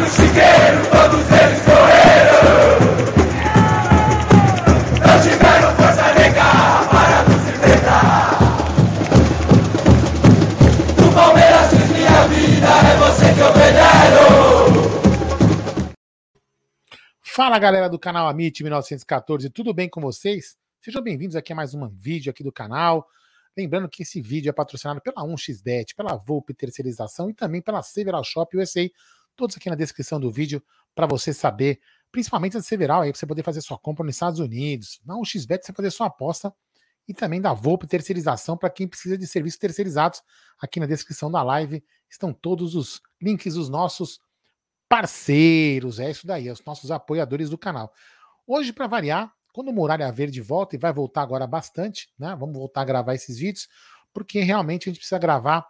no chiqueiro, todos eles correram. Não tiveram força negar para nos enfrentar. No Palmeiras fiz minha vida, é você que eu venero. Fala galera do canal Amit 1914, tudo bem com vocês? Sejam bem-vindos aqui a mais um vídeo aqui do canal. Lembrando que esse vídeo é patrocinado pela 1xBet, pela Volpe Terceirização e também pela Several Shop USA todos aqui na descrição do vídeo para você saber, principalmente a Several, para você poder fazer sua compra nos Estados Unidos. Não o XBET, você fazer sua aposta e também da Volpe Terceirização para quem precisa de serviços terceirizados. Aqui na descrição da live estão todos os links dos nossos parceiros. É isso daí, é os nossos apoiadores do canal. Hoje, para variar, quando o Muralha Verde volta, e vai voltar agora bastante, né? Vamos voltar a gravar esses vídeos, porque realmente a gente precisa gravar,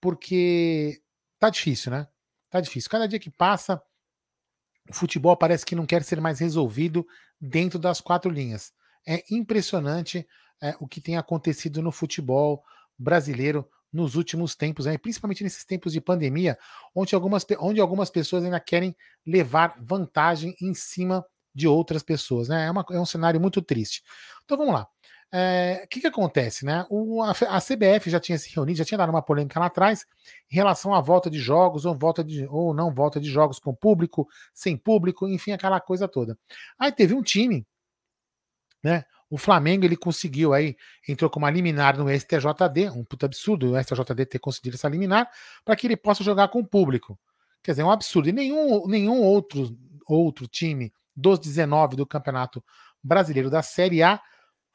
porque tá difícil, né? Tá difícil. Cada dia que passa, o futebol parece que não quer ser mais resolvido dentro das quatro linhas. É impressionante é, o que tem acontecido no futebol brasileiro nos últimos tempos, né? principalmente nesses tempos de pandemia, onde algumas, onde algumas pessoas ainda querem levar vantagem em cima de outras pessoas. Né? É, uma, é um cenário muito triste. Então vamos lá. Eh, o é, que, que acontece, né? O, a, a, CBF já tinha se reunido, já tinha dado uma polêmica lá atrás em relação à volta de jogos ou volta de, ou não volta de jogos com público, sem público, enfim, aquela coisa toda. Aí teve um time, né? O Flamengo ele conseguiu aí, entrou com uma liminar no STJD, um puta absurdo o STJD ter conseguido essa liminar, para que ele possa jogar com o público. Quer dizer, é um absurdo. E nenhum, nenhum outro, outro time dos 19 do Campeonato Brasileiro da Série A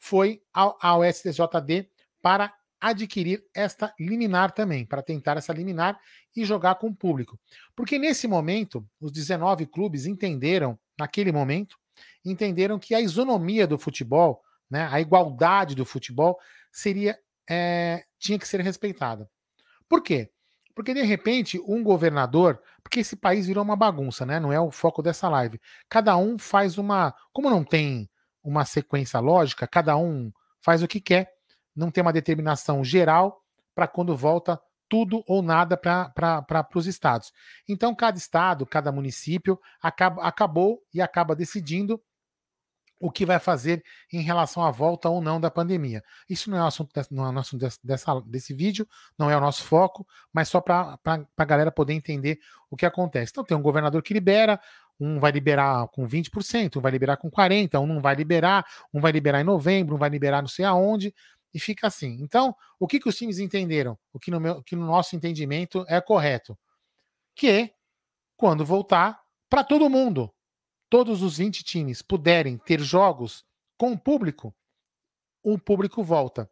foi ao, ao STJD para adquirir esta liminar também, para tentar essa liminar e jogar com o público. Porque nesse momento, os 19 clubes entenderam, naquele momento, entenderam que a isonomia do futebol, né, a igualdade do futebol, seria é, tinha que ser respeitada. Por quê? Porque de repente um governador, porque esse país virou uma bagunça, né? Não é o foco dessa live. Cada um faz uma, como não tem uma sequência lógica, cada um faz o que quer, não tem uma determinação geral para quando volta tudo ou nada para os estados. Então, cada estado, cada município acaba, acabou e acaba decidindo o que vai fazer em relação à volta ou não da pandemia. Isso não é o assunto, de, não é o nosso dessa, desse vídeo, não é o nosso foco, mas só para a galera poder entender o que acontece. Então, tem um governador que libera, um vai liberar com 20%, um vai liberar com 40%, um não vai liberar, um vai liberar em novembro, um vai liberar não sei aonde, e fica assim. Então, o que, que os times entenderam? O que no, meu, que no nosso entendimento é correto? Que é quando voltar, para todo mundo, todos os 20 times puderem ter jogos com o público, o público volta.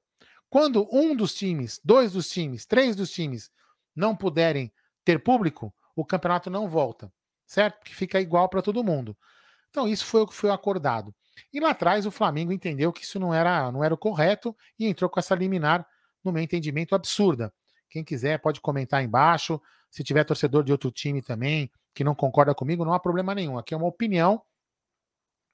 Quando um dos times, dois dos times, três dos times não puderem ter público, o campeonato não volta certo? Porque fica igual para todo mundo. Então isso foi o que foi acordado. E lá atrás o Flamengo entendeu que isso não era, não era o correto e entrou com essa liminar, no meu entendimento, absurda. Quem quiser pode comentar embaixo. Se tiver torcedor de outro time também que não concorda comigo, não há problema nenhum. Aqui é uma opinião.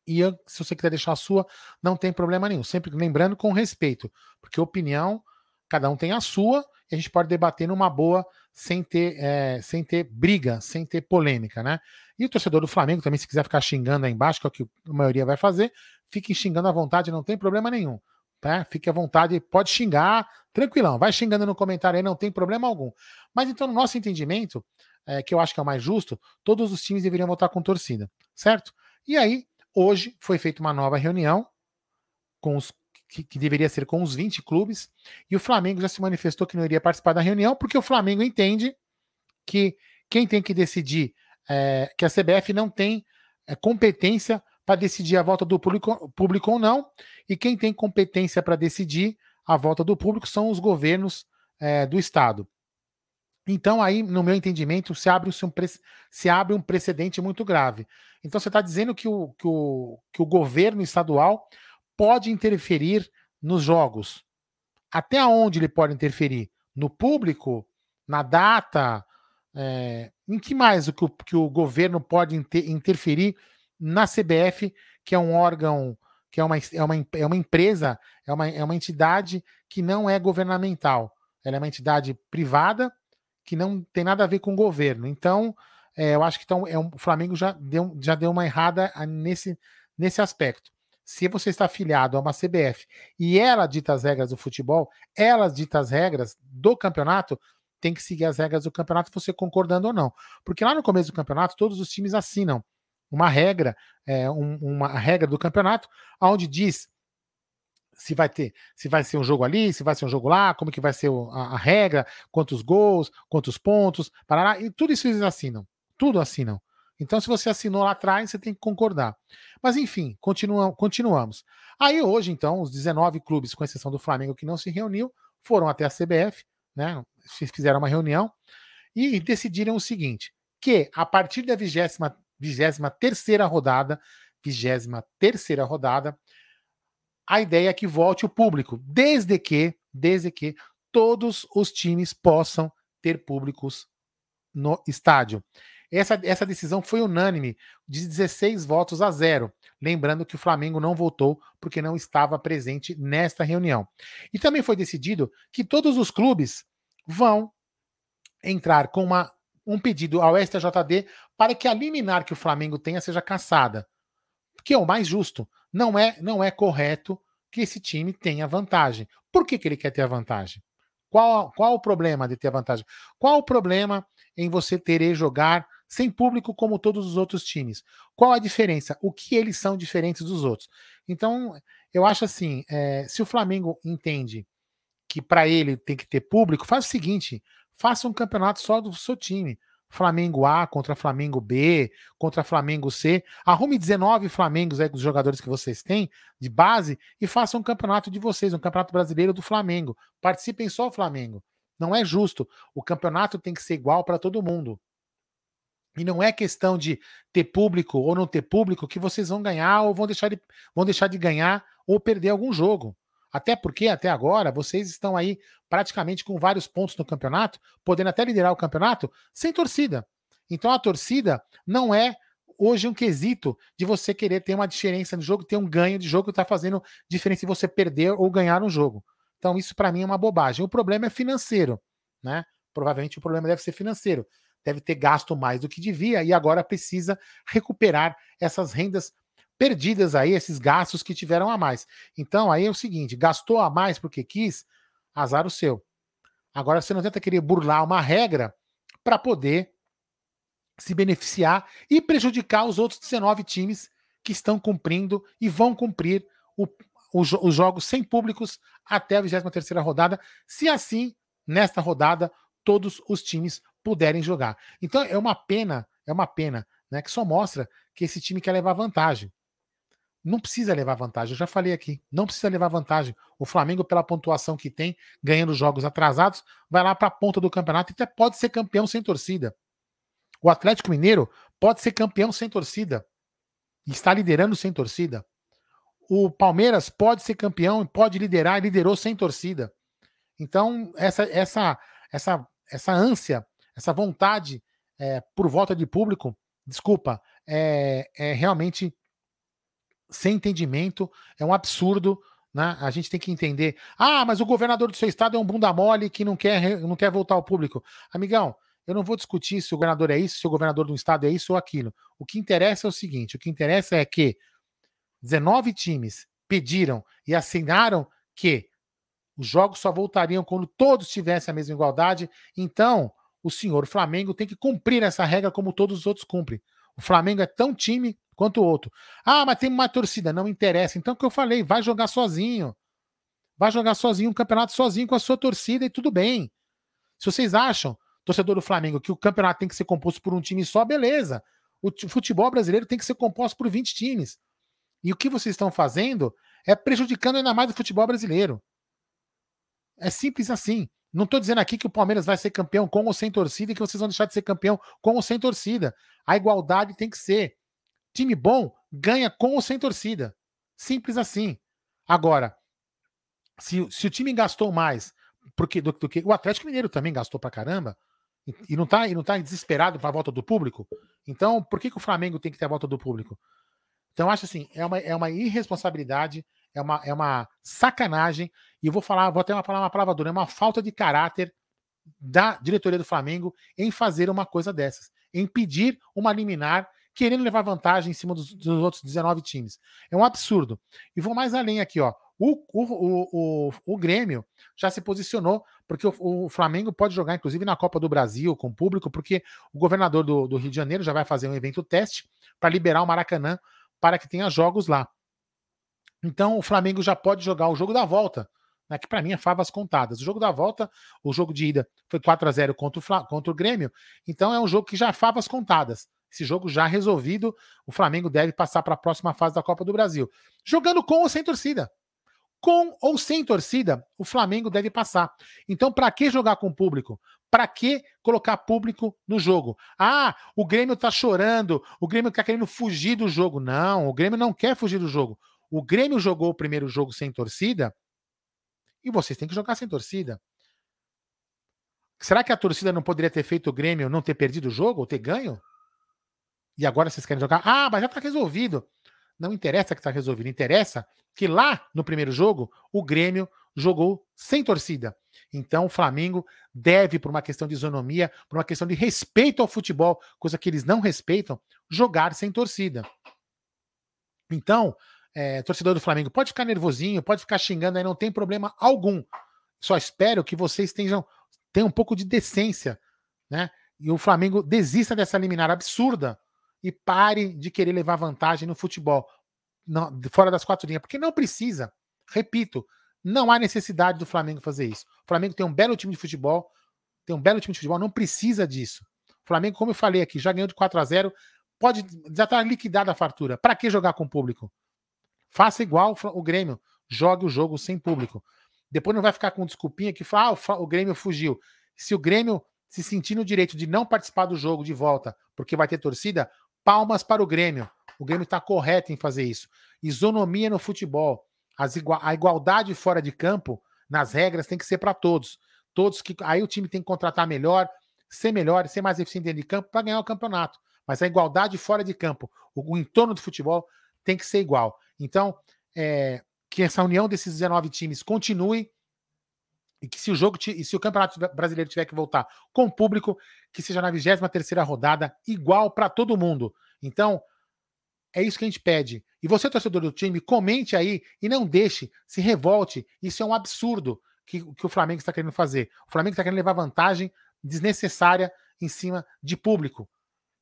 E eu, se você quiser deixar a sua, não tem problema nenhum. Sempre lembrando com respeito, porque opinião, cada um tem a sua e a gente pode debater numa boa, sem ter, é, sem ter briga, sem ter polêmica, né? E o torcedor do Flamengo também, se quiser ficar xingando aí embaixo, que é o que a maioria vai fazer, fique xingando à vontade, não tem problema nenhum. Tá? Fique à vontade, pode xingar, tranquilão, vai xingando no comentário aí, não tem problema algum. Mas então, no nosso entendimento, é, que eu acho que é o mais justo, todos os times deveriam votar com torcida, certo? E aí, hoje foi feita uma nova reunião com os que, que, deveria ser com os 20 clubes, e o Flamengo já se manifestou que não iria participar da reunião, porque o Flamengo entende que quem tem que decidir, é, que a CBF não tem é, competência para decidir a volta do público, público ou não, e quem tem competência para decidir a volta do público são os governos é, do Estado. Então, aí, no meu entendimento, se abre, um, se abre um precedente muito grave. Então, você está dizendo que o, que, o, que o governo estadual pode interferir nos jogos. Até onde ele pode interferir? No público? Na data? É, em que mais o que, o que o governo pode inter, interferir na CBF, que é um órgão, que é uma, é uma, é uma empresa, é uma, é uma entidade que não é governamental. Ela é uma entidade privada que não tem nada a ver com o governo. Então, é, eu acho que então, é, o Flamengo já deu, já deu uma errada nesse, nesse aspecto se você está afiliado a uma CBF e ela dita as regras do futebol, ela dita as regras do campeonato, tem que seguir as regras do campeonato, você concordando ou não. Porque lá no começo do campeonato, todos os times assinam uma regra, é, um, uma regra do campeonato, onde diz se vai ter, se vai ser um jogo ali, se vai ser um jogo lá, como que vai ser a, a regra, quantos gols, quantos pontos, parará, e tudo isso eles assinam. Tudo assinam. Então, se você assinou lá atrás, você tem que concordar. Mas, enfim, continuamos. Aí, hoje, então, os 19 clubes, com exceção do Flamengo, que não se reuniu, foram até a CBF, né? Fizeram uma reunião e decidiram o seguinte: que a partir da 23 terceira rodada, 23 terceira rodada, a ideia é que volte o público, desde que, desde que todos os times possam ter públicos no estádio. Essa, essa decisão foi unânime, de 16 votos a zero. Lembrando que o Flamengo não votou porque não estava presente nesta reunião. E também foi decidido que todos os clubes vão entrar com uma, um pedido ao STJD para que a liminar que o Flamengo tenha seja cassada, que é o mais justo. Não é, não é correto que esse time tenha vantagem. Por que, que ele quer ter a vantagem? Qual, qual o problema de ter a vantagem? Qual o problema em você ter e jogar sem público como todos os outros times. Qual a diferença? O que eles são diferentes dos outros? Então, eu acho assim: é, se o Flamengo entende que para ele tem que ter público, faz o seguinte: faça um campeonato só do seu time. Flamengo A contra Flamengo B, contra Flamengo C. Arrume 19 Flamengos aí os jogadores que vocês têm de base e faça um campeonato de vocês, um campeonato brasileiro do Flamengo. Participem só o Flamengo. Não é justo. O campeonato tem que ser igual para todo mundo. E não é questão de ter público ou não ter público que vocês vão ganhar ou vão deixar de, vão deixar de ganhar ou perder algum jogo. Até porque, até agora, vocês estão aí praticamente com vários pontos no campeonato, podendo até liderar o campeonato, sem torcida. Então a torcida não é hoje um quesito de você querer ter uma diferença no jogo, ter um ganho de jogo que está fazendo diferença se você perder ou ganhar um jogo. Então isso para mim é uma bobagem. O problema é financeiro, né? Provavelmente o problema deve ser financeiro deve ter gasto mais do que devia e agora precisa recuperar essas rendas perdidas aí, esses gastos que tiveram a mais. Então aí é o seguinte, gastou a mais porque quis, azar o seu. Agora você não tenta querer burlar uma regra para poder se beneficiar e prejudicar os outros 19 times que estão cumprindo e vão cumprir o, o, os jogos sem públicos até a 23ª rodada, se assim, nesta rodada, todos os times puderem jogar. Então é uma pena, é uma pena, né? Que só mostra que esse time quer levar vantagem. Não precisa levar vantagem, eu já falei aqui. Não precisa levar vantagem. O Flamengo, pela pontuação que tem, ganhando jogos atrasados, vai lá para a ponta do campeonato e até pode ser campeão sem torcida. O Atlético Mineiro pode ser campeão sem torcida. E está liderando sem torcida. O Palmeiras pode ser campeão e pode liderar, liderou sem torcida. Então, essa, essa, essa, essa ânsia essa vontade é, por volta de público, desculpa, é, é realmente sem entendimento, é um absurdo. Né? A gente tem que entender. Ah, mas o governador do seu estado é um bunda mole que não quer, não quer voltar ao público. Amigão, eu não vou discutir se o governador é isso, se o governador do estado é isso ou aquilo. O que interessa é o seguinte: o que interessa é que 19 times pediram e assinaram que os jogos só voltariam quando todos tivessem a mesma igualdade. Então, o senhor Flamengo tem que cumprir essa regra como todos os outros cumprem. O Flamengo é tão time quanto o outro. Ah, mas tem uma torcida, não interessa. Então o que eu falei, vai jogar sozinho. Vai jogar sozinho um campeonato sozinho com a sua torcida e tudo bem. Se vocês acham, torcedor do Flamengo, que o campeonato tem que ser composto por um time só, beleza. O futebol brasileiro tem que ser composto por 20 times. E o que vocês estão fazendo é prejudicando ainda mais o futebol brasileiro. É simples assim. Não estou dizendo aqui que o Palmeiras vai ser campeão com ou sem torcida e que vocês vão deixar de ser campeão com ou sem torcida. A igualdade tem que ser. Time bom ganha com ou sem torcida. Simples assim. Agora, se, se o time gastou mais porque, do, do, que. O Atlético Mineiro também gastou pra caramba. E, e não, está e não tá desesperado pra volta do público. Então, por que, que o Flamengo tem que ter a volta do público? Então, acho assim, é uma, é uma irresponsabilidade é uma, é uma sacanagem. E vou falar, vou até uma, uma palavra dura, é uma falta de caráter da diretoria do Flamengo em fazer uma coisa dessas, em pedir uma liminar, querendo levar vantagem em cima dos, dos outros 19 times. É um absurdo. E vou mais além aqui, ó. O, o, o, o, Grêmio já se posicionou, porque o, o, Flamengo pode jogar, inclusive, na Copa do Brasil com público, porque o governador do, do Rio de Janeiro já vai fazer um evento teste para liberar o Maracanã para que tenha jogos lá. Então o Flamengo já pode jogar o jogo da volta, né, que para mim é favas contadas. O jogo da volta, o jogo de ida foi 4 a 0 contra o, Fla contra o Grêmio, então é um jogo que já é favas contadas. Esse jogo já resolvido, o Flamengo deve passar para a próxima fase da Copa do Brasil. Jogando com ou sem torcida. Com ou sem torcida, o Flamengo deve passar. Então, para que jogar com público? Para que colocar público no jogo? Ah, o Grêmio está chorando, o Grêmio está querendo fugir do jogo. Não, o Grêmio não quer fugir do jogo. O Grêmio jogou o primeiro jogo sem torcida e vocês têm que jogar sem torcida. Será que a torcida não poderia ter feito o Grêmio não ter perdido o jogo ou ter ganho? E agora vocês querem jogar? Ah, mas já está resolvido. Não interessa que está resolvido, interessa que lá no primeiro jogo o Grêmio jogou sem torcida. Então o Flamengo deve, por uma questão de isonomia, por uma questão de respeito ao futebol, coisa que eles não respeitam, jogar sem torcida. Então, é, torcedor do Flamengo, pode ficar nervosinho, pode ficar xingando aí, não tem problema algum. Só espero que vocês tenham, tenham um pouco de decência, né? E o Flamengo desista dessa liminar absurda e pare de querer levar vantagem no futebol, não, fora das quatro linhas, porque não precisa. Repito, não há necessidade do Flamengo fazer isso. O Flamengo tem um belo time de futebol, tem um belo time de futebol, não precisa disso. O Flamengo, como eu falei aqui, já ganhou de 4 a 0 pode já estar tá liquidada a fartura. Para que jogar com o público? Faça igual o Grêmio. Jogue o jogo sem público. Depois não vai ficar com desculpinha que fala, ah, o Grêmio fugiu. Se o Grêmio se sentir no direito de não participar do jogo de volta, porque vai ter torcida, palmas para o Grêmio. O Grêmio está correto em fazer isso. Isonomia no futebol. a igualdade fora de campo, nas regras, tem que ser para todos. Todos que. Aí o time tem que contratar melhor, ser melhor, ser mais eficiente dentro de campo para ganhar o campeonato. Mas a igualdade fora de campo, o, o entorno do futebol tem que ser igual. Então, é, que essa união desses 19 times continue e que se o jogo e se o Campeonato Brasileiro tiver que voltar com público, que seja na 23 terceira rodada igual para todo mundo. Então, é isso que a gente pede. E você, torcedor do time, comente aí e não deixe, se revolte. Isso é um absurdo que, que o Flamengo está querendo fazer. O Flamengo está querendo levar vantagem desnecessária em cima de público.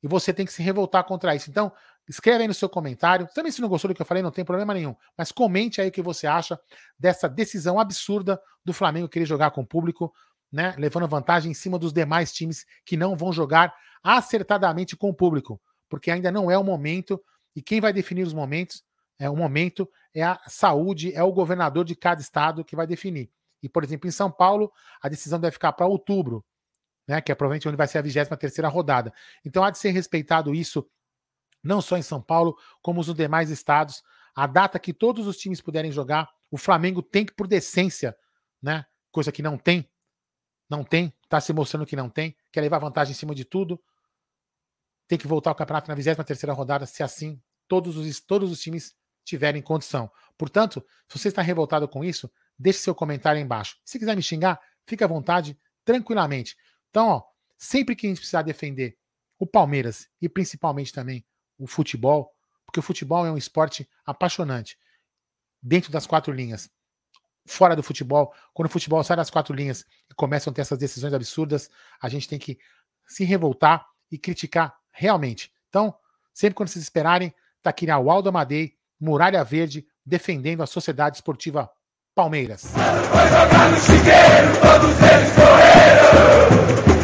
E você tem que se revoltar contra isso. Então, escreve aí no seu comentário. Também se não gostou do que eu falei, não tem problema nenhum. Mas comente aí o que você acha dessa decisão absurda do Flamengo querer jogar com o público, né? Levando vantagem em cima dos demais times que não vão jogar acertadamente com o público. Porque ainda não é o momento. E quem vai definir os momentos é o momento, é a saúde, é o governador de cada estado que vai definir. E, por exemplo, em São Paulo, a decisão deve ficar para outubro né, que é provavelmente onde vai ser a 23 terceira rodada. Então há de ser respeitado isso não só em São Paulo, como os demais estados. A data que todos os times puderem jogar, o Flamengo tem que por decência, né, coisa que não tem, não tem, está se mostrando que não tem, quer levar vantagem em cima de tudo. Tem que voltar ao campeonato na 23 terceira rodada, se assim todos os todos os times tiverem condição. Portanto, se você está revoltado com isso, deixe seu comentário aí embaixo. Se quiser me xingar, fique à vontade, tranquilamente. Então, ó, sempre que a gente precisar defender o Palmeiras e principalmente também o futebol, porque o futebol é um esporte apaixonante. Dentro das quatro linhas, fora do futebol, quando o futebol sai das quatro linhas e começam a ter essas decisões absurdas, a gente tem que se revoltar e criticar realmente. Então, sempre quando vocês esperarem, tá aqui na Waldo Amadei, Muralha Verde, defendendo a Sociedade Esportiva Palmeiras. Foi jogar no chiqueiro, todos eles correram.